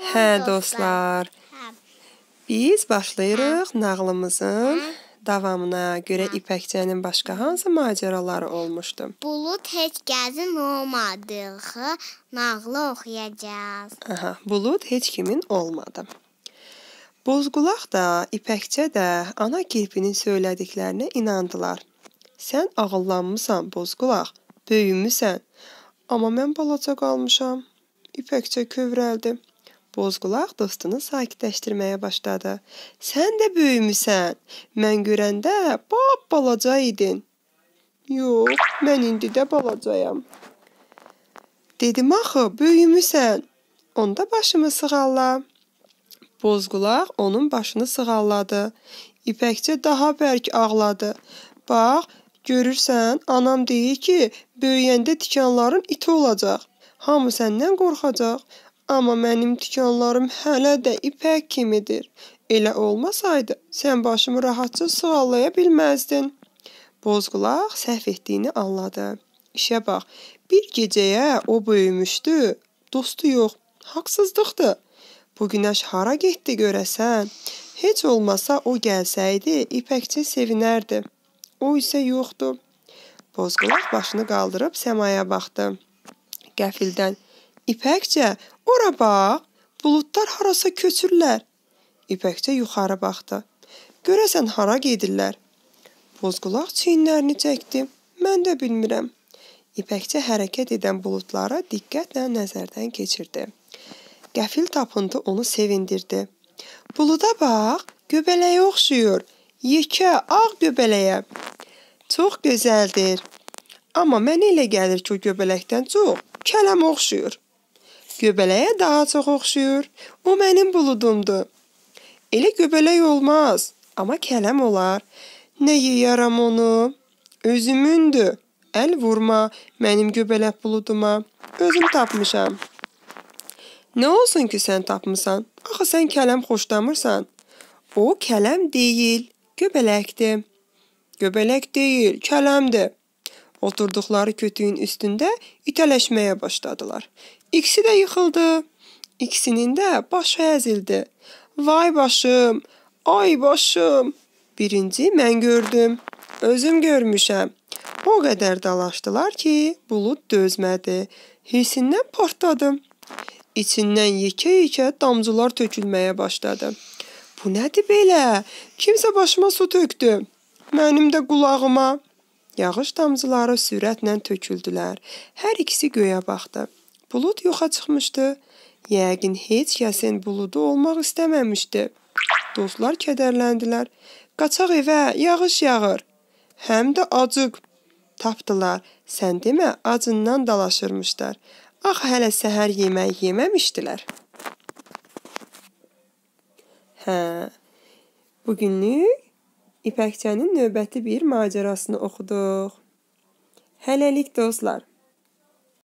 Hə dostlar. Biz başlayırıq nağlımızın davamına. Görə İpəkçənin başqa hansı macəraları olmuşdu? Bulut heç gəzin olmadığı nağlı oxuyacağız. Aha, Bulut heç kimin olmadı. Bozqulaq da, İpəkçə də ana kirpinin söylədiklərinə inandılar. Sən ağıllanmısan, Bozqulaq, böyümüsən. Amma mən balaca qalmışam. İpəkçə kövrəldi. Bozqulaq dostunu sakitləşdirməyə başladı. Sən də böyümüsən. Mən görəndə bab balaca idin. Yox, mən indi də balacayam. Dedim axı, böyümüsən. Onda başımı sığalla. Bozqulaq onun başını sığalladı. İpəkçə daha bərk ağladı. Bax, görürsən, anam deyir ki, böyüyəndə tikanların iti olacaq. Hamı səndən qorxacaq. Amma mənim tikanlarım hələ də ipək kimidir. Elə olmasaydı, sən başımı rahatca sığallaya bilməzdin. Bozqulaq səhv etdiyini anladı. İşə bax, bir gecəyə o böyümüşdü, dostu yox, haqsızlıqdır. Bu günəş hara getdi görəsən? Heç olmasa o gəlsəydi, ipəkçi sevinərdi. O isə yoxdu. Bozqulaq başını qaldırıb səmaya baxdı. Qəfildən İpəkcə, ora bax, buludlar harasa köçürlər. İpəkcə yuxarı baxdı. Görəsən hara gedirlər? Bozqulaq çiyinlərini çəkdi. Mən də bilmirəm. İpəkcə hərəkət edən buludlara diqqətlə nəzərdən keçirdi. Qəfil tapıntı onu sevindirdi. Buluda bax, göbələyə oxşuyur. Yekə ağ göbələyə. Çox gözəldir. Amma mənə elə gəlir ki, o göbələkdən çox kələmə oxşuyur. Göbələyə daha çox oxşuyur. O mənim buludumdur. Elə göbələk olmaz, amma kələm olar. Nə yeyərəm onu? Özümündür. Əl vurma mənim göbələk buluduma. Özüm tapmışam. Nə olsun ki, sən tapmısan? Axı sən kələm xoşlamırsan. O kələm deyil, göbələkdir. Göbələk deyil, kələmdir. Oturduqları kötüyün üstündə itələşməyə başladılar. İkisi də yıxıldı. İkisinin də başı əzildi. Vay başım, ay başım. Birinci mən gördüm. Özüm görmüşəm. O qədər dalaşdılar ki, bulud dözmədi. Hirsindən partladım. İçindən yekə-yekə damcılar tökülməyə başladı. Bu nədir belə? Kimsə başıma su tökdü. Mənim də qulağıma. Yağış damcıları sürətlə töküldülər. Hər ikisi göyə baxdı. Bulud yoxa çıxmışdı. Yəqin heç kəsin buludu olmaq istəməmişdi. Dostlar kədərləndilər. Qaçaq evə, yağış yağır. Həm də acıq. Tapdılar. Sən demə, acından dalaşırmışlar. Ax hələ səhər yemək yeməmişdilər. Hə. Bugünlük İpəkçənin növbəti bir macərasını oxuduq. Hələlik dostlar.